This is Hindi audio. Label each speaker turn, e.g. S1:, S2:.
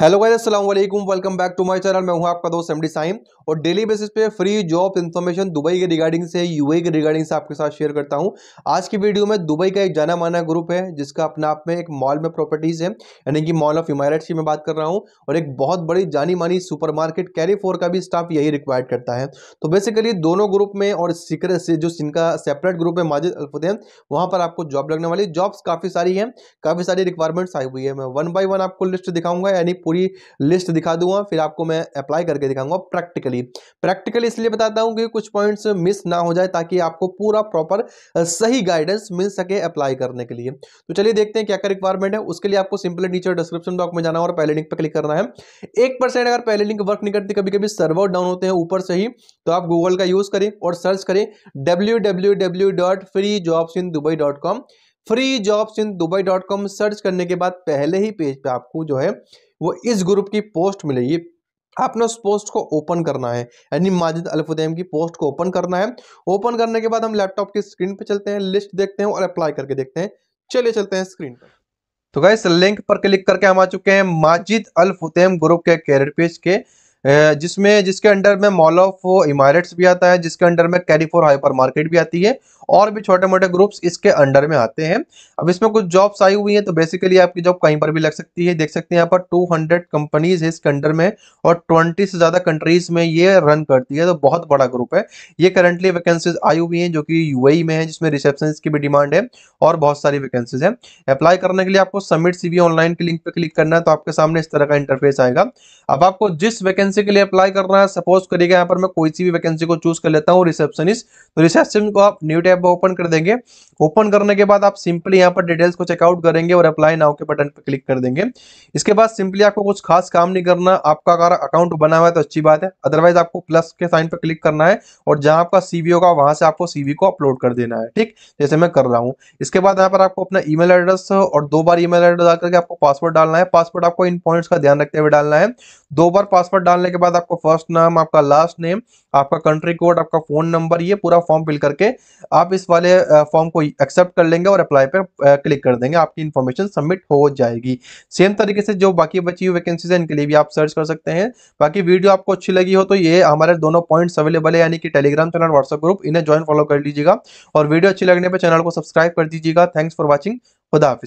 S1: हेलो गाइस अस्सलाम वालेकुम welcome back to my channel मैं हूं आपका दोस्त एमडी साइम और डेली बेसिस पे फ्री जॉब इन्फॉर्मेशन दुबई के रिगार्डिंग से यूएई के रिगार्डिंग से आपके साथ शेयर करता हूं आज की वीडियो में दुबई का एक जाना माना ग्रुप है जिसका अपने आप में एक मॉल में प्रॉपर्टीज़ है यानी कि मॉल ऑफ इमारत की मैं बात कर रहा हूँ और एक बहुत बड़ी जानी मानी सुपर मार्केट कैरीफोर का भी स्टाफ यही रिक्वायर्ड करता है तो बेसिकली दोनों ग्रुप में और सीक्रेट जो इनका सेपरेट ग्रुप है माजिद अलफुदैन वहाँ पर आपको जॉब लगने वाली जॉब्स काफ़ी सारी हैं काफ़ी सारी रिक्वायरमेंट्स आई हुई है मैं वन बाई वन आपको लिस्ट दिखाऊंगा यानी पूरी लिस्ट दिखा दूंगा फिर आपको मैं अप्लाई करके दिखाऊंगा प्रैक्टिकली प्रैक्टिकली इसलिए बताता हूँ कि कुछ पॉइंट्स मिस ना हो जाए ताकि आपको पूरा प्रॉपर सही गाइडेंस मिल सके अप्लाई करने के लिए तो चलिए देखते हैं क्या क्या रिक्वायरमेंट है उसके लिए आपको सिंपली नीचे डिस्क्रिप्शन बॉक्स में जाना और पहले लिंक पर क्लिक करना है एक अगर पहले लिंक वर्क नहीं करती कभी कभी सर्वर डाउन होते हैं ऊपर से ही तो आप गूगल का यूज़ करें और सर्च करें W W free jobs in Dubai dot com search करने के बाद पहले ही पेज पे आपको जो है वो इस ग्रुप की पोस्ट मिलेगी आपने उस पोस्ट को ओपन करना है यानी माजिद अलफुदैम की पोस्ट को ओपन करना है ओपन करने के बाद हम लैपटॉप की स्क्रीन पर चलते हैं लिस्ट देखते हैं और अप्लाई करके देखते हैं चले चलते हैं स्क्रीन पर तो गाइस लिंक पर क्लिक करके हम आ चुके हैं माजिद अल फुतेम ग्रुप के कैरियर पेज के जिसमें जिसके अंडर में मॉल ऑफ इमारेट्स भी आता है जिसके अंडर में कैरिफोर हाइपर मार्केट भी आती है और भी छोटे मोटे ग्रुप्स इसके अंडर में आते हैं अब इसमें कुछ जॉब्स आई हुई हैं तो बेसिकली आपकी जॉब कहीं पर भी लग सकती है देख सकते हैं यहाँ पर 200 कंपनीज है इसके अंडर में और 20 से ज़्यादा कंट्रीज में ये रन करती है तो बहुत बड़ा ग्रुप है ये करंटली वैकेंसीज आई हुई हैं जो कि यू e में है जिसमें रिसेप्शन की भी डिमांड है और बहुत सारी वैकेंसीज है अप्लाई करने के लिए आपको सबमिट सी ऑनलाइन के लिंक पर क्लिक करना है तो आपके सामने इस तरह का इंटरफेस आएगा अब आपको जिस वैकेंसी वैकेंसी के लिए अप्लाई कर रहा है सपोज करिएगा यहाँ पर मैं कोई सी भी वैकेंसी को चूज कर लेता हूँ रिसेप्शनिस्ट तो रिसेप्शन को आप न्यू टैब ओपन कर देंगे ओपन करने के बाद आप सिंपली यहाँ पर डिटेल्स को चेकआउट करेंगे और अप्लाई नाउ के बटन पर क्लिक कर देंगे इसके बाद सिंपली आपको कुछ खास काम नहीं करना आपका अगर अकाउंट बना हुआ है तो अच्छी बात है अदरवाइज आपको प्लस के साइन पर क्लिक करना है और जहाँ आपका सीवी होगा वहां से आपको सीवी को अपलोड कर देना है ठीक जैसे मैं कर रहा हूँ इसके बाद यहाँ पर आपको अपना ईमेल एड्रेस और दो बार ईमेल एड्रेस डाल करके आपको पासवर्ड डालना है पासवर्ड आपको इन पॉइंट्स का ध्यान रखते हुए डालना है दो बार पासवर्ड डालने के बाद आपको फर्स्ट नाम आपका लास्ट नेम आपका कंट्री कोड आपका फोन नंबर ये पूरा फॉर्म फिल करके आप इस वाले फॉर्म को एक्सेप्ट कर लेंगे और अप्लाई पर क्लिक कर देंगे आपकी इन्फॉर्मेशन सबमिट हो जाएगी सेम तरीके से जो बाकी बची हुई वैकेंसीज है इनके लिए भी आप सर्च कर सकते हैं बाकी वीडियो आपको अच्छी लगी हो तो ये हमारे दोनों पॉइंट्स अवेलेबल है यानी कि टेलीग्राम चैनल व्हाट्सएप ग्रुप इन्हें ज्वाइन फॉलो कर लीजिएगा और वीडियो अच्छी लगने पर चैनल को सब्सक्राइब कर दीजिएगा थैंक्स फॉर वॉचिंग खुदा हाफिज